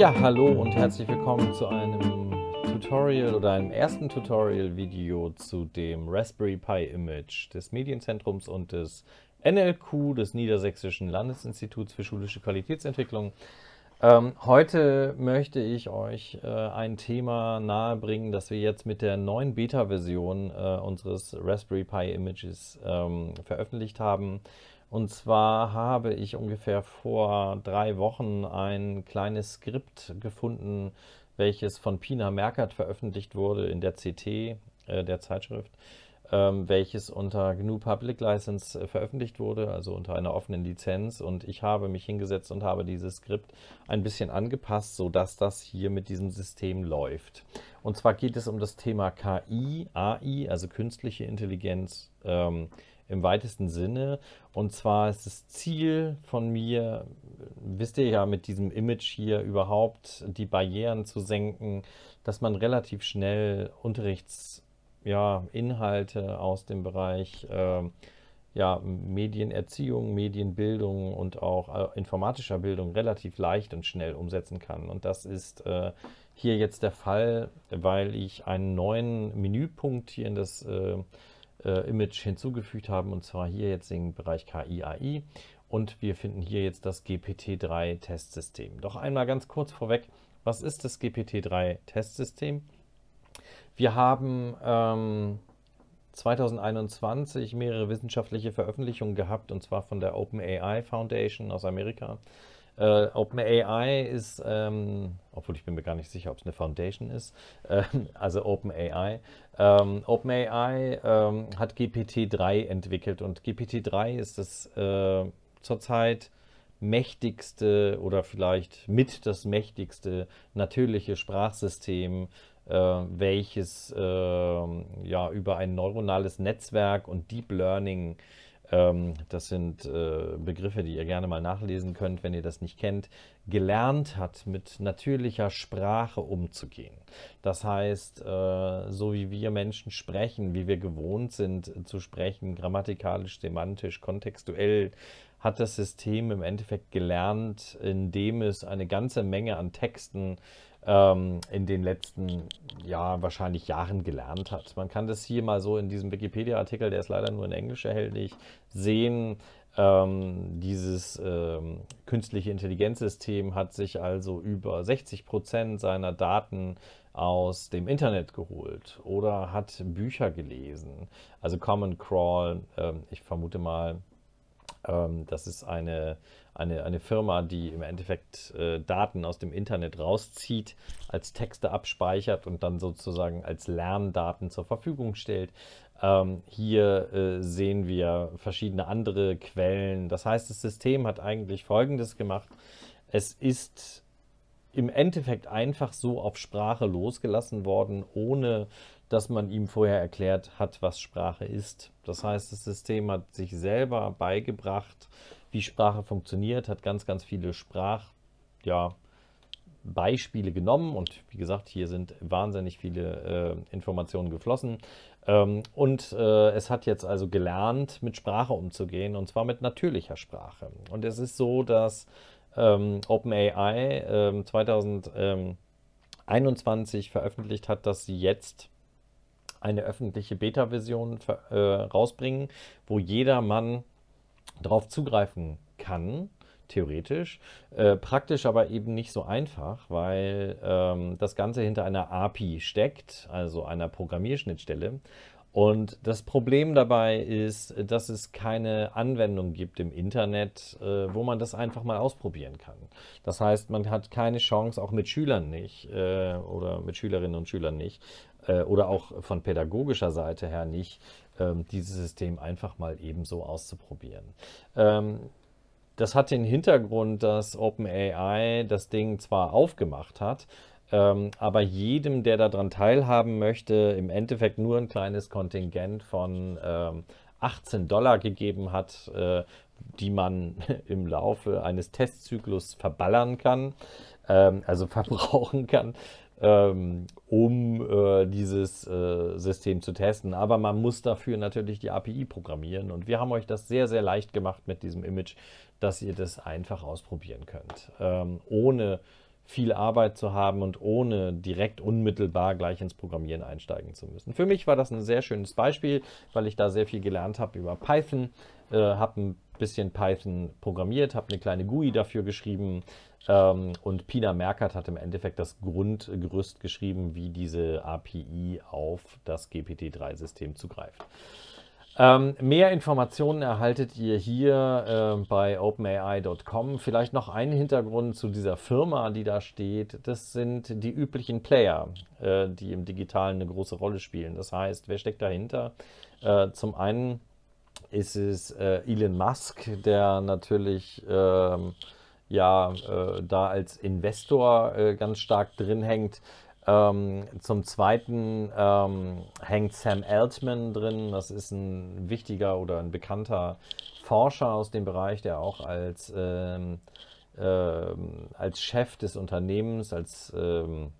Ja, hallo und herzlich willkommen zu einem Tutorial oder einem ersten Tutorial-Video zu dem Raspberry Pi Image des Medienzentrums und des NLQ, des Niedersächsischen Landesinstituts für schulische Qualitätsentwicklung. Ähm, heute möchte ich euch äh, ein Thema nahebringen, das wir jetzt mit der neuen Beta-Version äh, unseres Raspberry Pi Images ähm, veröffentlicht haben. Und zwar habe ich ungefähr vor drei Wochen ein kleines Skript gefunden, welches von Pina Merkert veröffentlicht wurde in der CT, äh, der Zeitschrift, ähm, welches unter GNU Public License äh, veröffentlicht wurde, also unter einer offenen Lizenz. Und ich habe mich hingesetzt und habe dieses Skript ein bisschen angepasst, sodass das hier mit diesem System läuft. Und zwar geht es um das Thema KI, AI, also künstliche Intelligenz ähm, im weitesten Sinne. Und zwar ist das Ziel von mir, wisst ihr ja, mit diesem Image hier überhaupt die Barrieren zu senken, dass man relativ schnell Unterrichtsinhalte ja, aus dem Bereich äh, ja, Medienerziehung, Medienbildung und auch äh, informatischer Bildung relativ leicht und schnell umsetzen kann. Und das ist äh, hier jetzt der Fall, weil ich einen neuen Menüpunkt hier in das äh, äh, Image hinzugefügt haben, und zwar hier jetzt den Bereich KI, AI. Und wir finden hier jetzt das GPT-3-Testsystem. Doch einmal ganz kurz vorweg, was ist das GPT-3-Testsystem? Wir haben ähm, 2021 mehrere wissenschaftliche Veröffentlichungen gehabt, und zwar von der OpenAI Foundation aus Amerika, äh, OpenAI ist, ähm, obwohl ich bin mir gar nicht sicher, ob es eine Foundation ist, äh, also OpenAI. Ähm, OpenAI ähm, hat GPT-3 entwickelt und GPT-3 ist das äh, zurzeit mächtigste oder vielleicht mit das mächtigste natürliche Sprachsystem, äh, welches ähm, ja über ein neuronales Netzwerk und Deep Learning äh, ähm, das sind äh, Begriffe, die ihr gerne mal nachlesen könnt, wenn ihr das nicht kennt, gelernt hat, mit natürlicher Sprache umzugehen. Das heißt, äh, so wie wir Menschen sprechen, wie wir gewohnt sind äh, zu sprechen, grammatikalisch, semantisch, kontextuell, hat das System im Endeffekt gelernt, indem es eine ganze Menge an Texten äh, ähm, in den letzten, ja, wahrscheinlich Jahren gelernt hat. Man kann das hier mal so in diesem Wikipedia-Artikel, der ist leider nur in Englisch erhältlich, sehen. Ähm, dieses ähm, künstliche Intelligenzsystem hat sich also über 60 Prozent seiner Daten aus dem Internet geholt oder hat Bücher gelesen. Also Common Crawl, ähm, ich vermute mal, ähm, das ist eine eine, eine Firma, die im Endeffekt äh, Daten aus dem Internet rauszieht, als Texte abspeichert und dann sozusagen als Lerndaten zur Verfügung stellt. Ähm, hier äh, sehen wir verschiedene andere Quellen. Das heißt, das System hat eigentlich Folgendes gemacht. Es ist im Endeffekt einfach so auf Sprache losgelassen worden, ohne dass man ihm vorher erklärt hat, was Sprache ist. Das heißt, das System hat sich selber beigebracht, wie Sprache funktioniert, hat ganz, ganz viele Sprach, ja, Beispiele genommen und wie gesagt, hier sind wahnsinnig viele äh, Informationen geflossen. Ähm, und äh, es hat jetzt also gelernt, mit Sprache umzugehen und zwar mit natürlicher Sprache. Und es ist so, dass ähm, OpenAI ähm, 2021 veröffentlicht hat, dass sie jetzt eine öffentliche Beta-Version äh, rausbringen, wo jedermann darauf zugreifen kann, theoretisch. Äh, praktisch aber eben nicht so einfach, weil ähm, das Ganze hinter einer API steckt, also einer Programmierschnittstelle. Und das Problem dabei ist, dass es keine Anwendung gibt im Internet, äh, wo man das einfach mal ausprobieren kann. Das heißt, man hat keine Chance, auch mit Schülern nicht äh, oder mit Schülerinnen und Schülern nicht, äh, oder auch von pädagogischer Seite her nicht, ähm, dieses System einfach mal ebenso auszuprobieren. Ähm, das hat den Hintergrund, dass OpenAI das Ding zwar aufgemacht hat, ähm, aber jedem, der daran teilhaben möchte, im Endeffekt nur ein kleines Kontingent von 18 ähm, Dollar gegeben hat, äh, die man im Laufe eines Testzyklus verballern kann, ähm, also verbrauchen kann. Ähm, um äh, dieses äh, System zu testen. Aber man muss dafür natürlich die API programmieren und wir haben euch das sehr, sehr leicht gemacht mit diesem Image, dass ihr das einfach ausprobieren könnt, ähm, ohne viel Arbeit zu haben und ohne direkt unmittelbar gleich ins Programmieren einsteigen zu müssen. Für mich war das ein sehr schönes Beispiel, weil ich da sehr viel gelernt habe über Python, äh, habe ein bisschen Python programmiert, habe eine kleine GUI dafür geschrieben ähm, und Pina Merkert hat im Endeffekt das Grundgerüst geschrieben, wie diese API auf das GPT-3-System zugreift. Ähm, mehr Informationen erhaltet ihr hier äh, bei openai.com. Vielleicht noch einen Hintergrund zu dieser Firma, die da steht. Das sind die üblichen Player, äh, die im Digitalen eine große Rolle spielen. Das heißt, wer steckt dahinter? Äh, zum einen ist es äh, Elon Musk, der natürlich ähm, ja äh, da als Investor äh, ganz stark drin hängt. Ähm, zum Zweiten ähm, hängt Sam Altman drin. Das ist ein wichtiger oder ein bekannter Forscher aus dem Bereich, der auch als, ähm, ähm als Chef des Unternehmens, als ähm,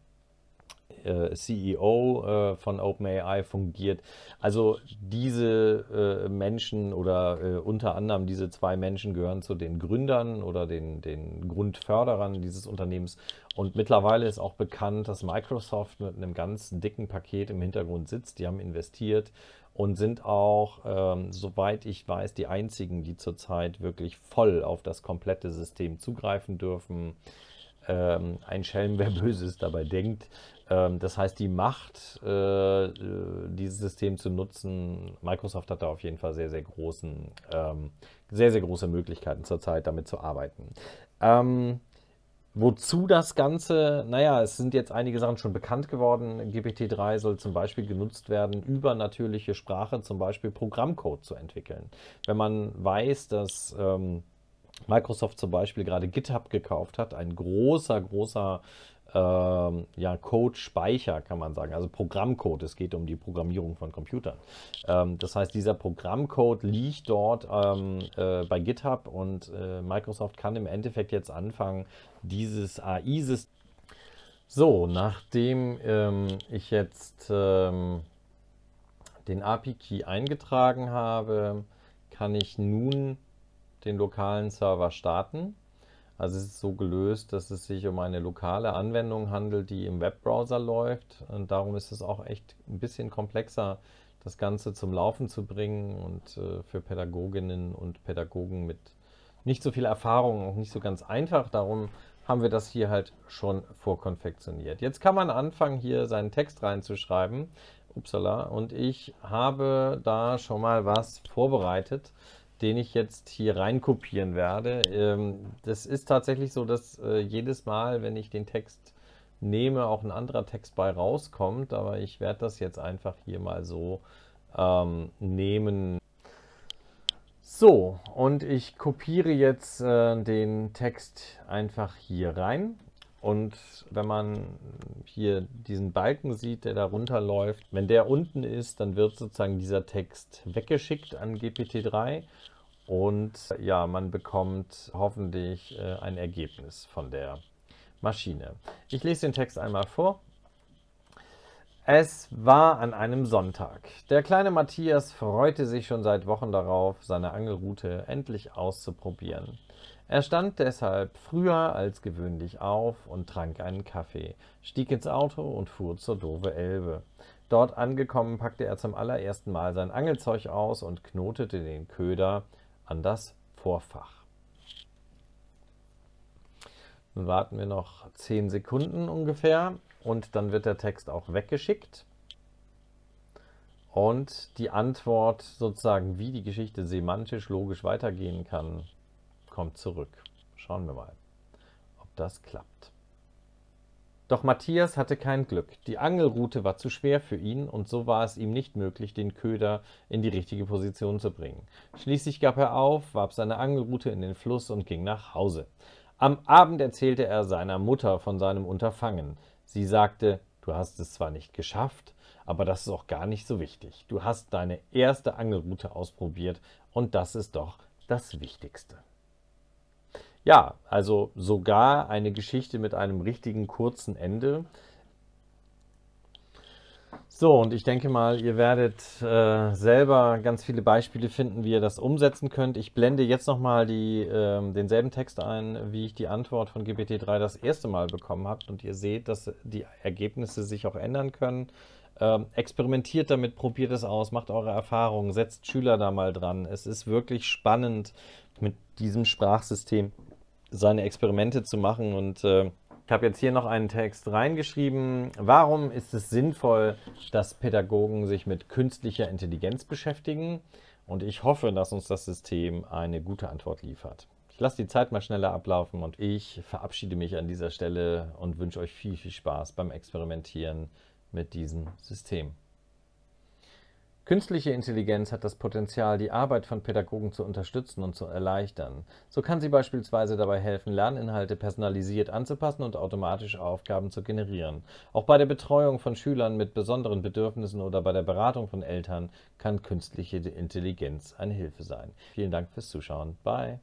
äh, CEO äh, von OpenAI fungiert. Also diese äh, Menschen oder unter anderem diese zwei Menschen gehören zu den Gründern oder den, den Grundförderern dieses Unternehmens. Und mittlerweile ist auch bekannt, dass Microsoft mit einem ganz dicken Paket im Hintergrund sitzt. Die haben investiert und sind auch, ähm, soweit ich weiß, die einzigen, die zurzeit wirklich voll auf das komplette System zugreifen dürfen. Ähm, ein Schelm, wer Böses dabei denkt. Ähm, das heißt, die Macht, äh, äh, dieses System zu nutzen, Microsoft hat da auf jeden Fall sehr, sehr großen, ähm, sehr, sehr große Möglichkeiten zurzeit, damit zu arbeiten. Ähm, wozu das Ganze? Naja, es sind jetzt einige Sachen schon bekannt geworden. GPT-3 soll zum Beispiel genutzt werden, über natürliche Sprache, zum Beispiel Programmcode zu entwickeln. Wenn man weiß, dass ähm, Microsoft zum Beispiel gerade GitHub gekauft hat, ein großer, großer ähm, ja, Code-Speicher, kann man sagen, also Programmcode. Es geht um die Programmierung von Computern. Ähm, das heißt, dieser Programmcode liegt dort ähm, äh, bei GitHub und äh, Microsoft kann im Endeffekt jetzt anfangen, dieses AI-System. So, nachdem ähm, ich jetzt ähm, den API-Key eingetragen habe, kann ich nun den lokalen Server starten. Also es ist so gelöst, dass es sich um eine lokale Anwendung handelt, die im Webbrowser läuft. Und darum ist es auch echt ein bisschen komplexer, das Ganze zum Laufen zu bringen und äh, für Pädagoginnen und Pädagogen mit nicht so viel Erfahrung auch nicht so ganz einfach. Darum haben wir das hier halt schon vorkonfektioniert. Jetzt kann man anfangen, hier seinen Text reinzuschreiben. Upsala. Und ich habe da schon mal was vorbereitet den ich jetzt hier reinkopieren werde. Ähm, das ist tatsächlich so, dass äh, jedes Mal, wenn ich den Text nehme, auch ein anderer Text bei rauskommt, aber ich werde das jetzt einfach hier mal so ähm, nehmen. So, und ich kopiere jetzt äh, den Text einfach hier rein und wenn man hier diesen Balken sieht, der da runterläuft, wenn der unten ist, dann wird sozusagen dieser Text weggeschickt an GPT-3 und äh, ja, man bekommt hoffentlich äh, ein Ergebnis von der Maschine. Ich lese den Text einmal vor. Es war an einem Sonntag. Der kleine Matthias freute sich schon seit Wochen darauf, seine Angelroute endlich auszuprobieren. Er stand deshalb früher als gewöhnlich auf und trank einen Kaffee, stieg ins Auto und fuhr zur Dove Elbe. Dort angekommen packte er zum allerersten Mal sein Angelzeug aus und knotete den Köder an das Vorfach. Nun warten wir noch 10 Sekunden ungefähr und dann wird der Text auch weggeschickt. Und die Antwort sozusagen, wie die Geschichte semantisch logisch weitergehen kann, kommt zurück. Schauen wir mal, ob das klappt. Doch Matthias hatte kein Glück. Die Angelrute war zu schwer für ihn und so war es ihm nicht möglich, den Köder in die richtige Position zu bringen. Schließlich gab er auf, warf seine Angelrute in den Fluss und ging nach Hause. Am Abend erzählte er seiner Mutter von seinem Unterfangen. Sie sagte, du hast es zwar nicht geschafft, aber das ist auch gar nicht so wichtig. Du hast deine erste Angelrute ausprobiert und das ist doch das Wichtigste. Ja, also sogar eine Geschichte mit einem richtigen kurzen Ende. So, und ich denke mal, ihr werdet äh, selber ganz viele Beispiele finden, wie ihr das umsetzen könnt. Ich blende jetzt nochmal äh, denselben Text ein, wie ich die Antwort von GPT-3 das erste Mal bekommen habe. Und ihr seht, dass die Ergebnisse sich auch ändern können. Ähm, experimentiert damit, probiert es aus, macht eure Erfahrungen, setzt Schüler da mal dran. Es ist wirklich spannend, mit diesem Sprachsystem seine Experimente zu machen. Und äh, ich habe jetzt hier noch einen Text reingeschrieben. Warum ist es sinnvoll, dass Pädagogen sich mit künstlicher Intelligenz beschäftigen? Und ich hoffe, dass uns das System eine gute Antwort liefert. Ich lasse die Zeit mal schneller ablaufen und ich verabschiede mich an dieser Stelle und wünsche euch viel, viel Spaß beim Experimentieren mit diesem System. Künstliche Intelligenz hat das Potenzial, die Arbeit von Pädagogen zu unterstützen und zu erleichtern. So kann sie beispielsweise dabei helfen, Lerninhalte personalisiert anzupassen und automatisch Aufgaben zu generieren. Auch bei der Betreuung von Schülern mit besonderen Bedürfnissen oder bei der Beratung von Eltern kann künstliche Intelligenz eine Hilfe sein. Vielen Dank fürs Zuschauen. Bye.